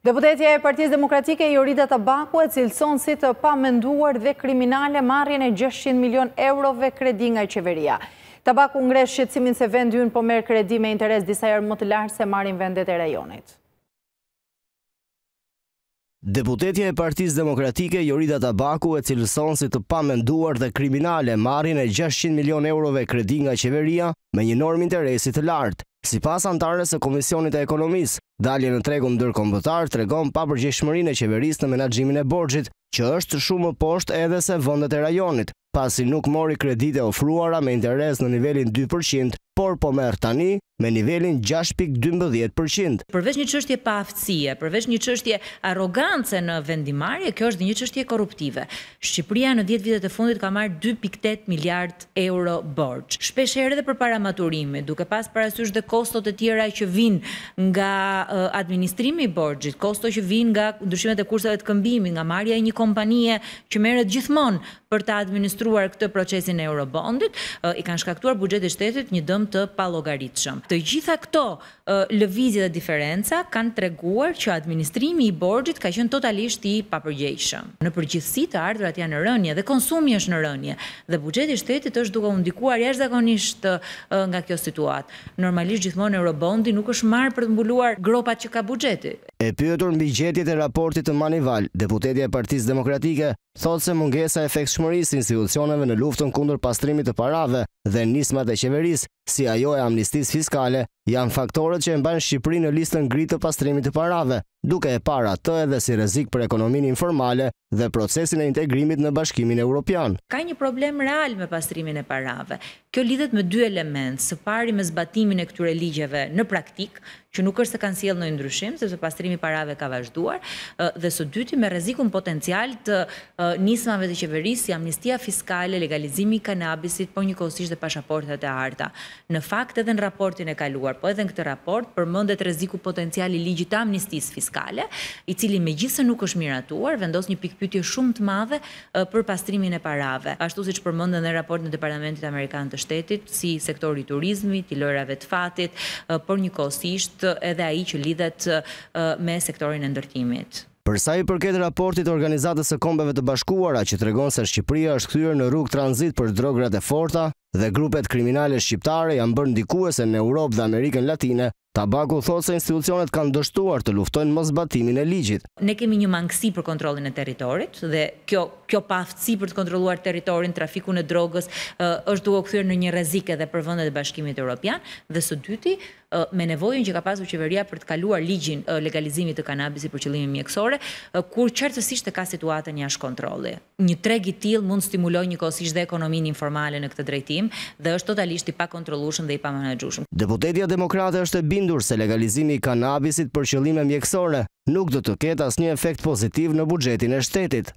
Deputetja e Partisë Demokratike Jorida Tabaku e cilëson si të pa mënduar dhe kriminale marrin e 600 milion eurove kredi nga qeveria. Tabaku ngresh shqecimin se vendin po merë kredi me interes disa erë më të larë se marrin vendet e rajonit. Deputetja e Partisë Demokratike Jorida Tabaku e cilëson si të pa dhe kriminale marrin e 600 milion eurove kredi nga qeveria me një norm interesit të lartë. Si pas antares e Komisionit e Ekonomis, dalje në tregun dërkombëtar të regon pa përgjeshmërin e qeveris në menagjimin e borgjit, që është shumë posht edhe se vëndet e rajonit, pasi nuk mori kredite ofruara me interes në nivelin 2%, por po merë tani me nivelin 6.12%. Përveç një qështje pa aftësie, përveç një qështje arogance në vendimarje, kjo është një qështje korruptive. Shqipëria në 10 vitet e fundit ka marrë 2.8 miliard euro borç. Shpesh edhe dhe për para maturimi, duke pas parasysh dhe kostot e tjera që vin nga administrimi borçit, kosto që vin nga ndryshimet e kursave të këmbimi, nga marja e një kompanije që merët gjithmon për ta administruar këtë procesin e euro bondit, i kanë shkaktuar bugjetit shtetit një shumë të palogaritëshëm. Të gjitha këto lëvizje dhe diferenca kanë treguar që administrimi i borgjit ka qënë totalisht i papërgjejshëm. Në përgjithsi të ardhurat janë në rënje dhe konsumi është në rënje dhe bugjeti shtetit është duke undikuar jashtë zakonisht nga kjo situatë. Normalisht gjithmonë e robondi nuk është marë për të mbuluar gropat që ka bugjeti. E pyëtur në bigjetjet e raportit të Manival, deputetja e partiz demokratike, thotë se mungesa efekt shmëris institucioneve në luftën kundur pastrimit të parave dhe nismat e qeveris, si ajo e amnistis fiskale, janë faktorët që e mbanë Shqipëri në listën gritë të pastrimit të parave, duke e para të edhe si rezik për ekonomin informale dhe procesin e integrimit në bashkimin e Europian. Ka një problem real me pastrimin e parave. Kjo lidhet me dy element, së pari me zbatimin e këture ligjeve në praktik, që nuk është se kanë siel në ndryshim, se se pastrimi parave ka vazhduar, dhe së dyti me rezikun potencial të nismave të qeverisë, si amnistia fiskale, legalizimi i kanabisit, po një kosisht dhe pashaportet e harta. Në fakt edhe në raportin e kaluar, po edhe në këtë raport, përmëndet reziku potencial i ligjit amnistis fiskale fiskale, i cili me gjithëse nuk është miratuar, vendos një pikpytje shumë të madhe për pastrimin e parave. Ashtu si që përmëndën dhe raport në Departamentit Amerikanë të Shtetit, si sektori turizmi, të lojrave të fatit, për një kosisht edhe aji që lidhet me sektorin e ndërtimit. Përsa i përket raportit organizatës e kombeve të bashkuara që të regonë se Shqipria është këtyrë në rrugë transit për drograt e forta dhe grupet kriminale shqiptare janë bërë ndikuese në Europë dhe Amerikën Latine Tabaku thotë se institucionet kanë dështuar të luftojnë mos batimin e ligjit. Ne kemi një mangësi për kontrolin e teritorit dhe kjo paftësi për të kontroluar teritorin, trafiku në drogës, është duke këthyrë në një rezike dhe për vëndet e bashkimit e Europian dhe së dyti, me nevojën që ka pasur qeveria për të kaluar ligjin legalizimit të kanabisi për qëllimi mjekësore, kur qërtësisht të ka situatën një ashtë kontroli. Një tregi til mund stimuloj një kosisht dhe ekonomin informale në këtë drejtim dhe është totalisht i pa dhe i pa Deputetja demokrate është bindur se legalizimi i kanabisit për qëllime mjekësore nuk do të ketë as një efekt pozitiv në bugjetin e shtetit.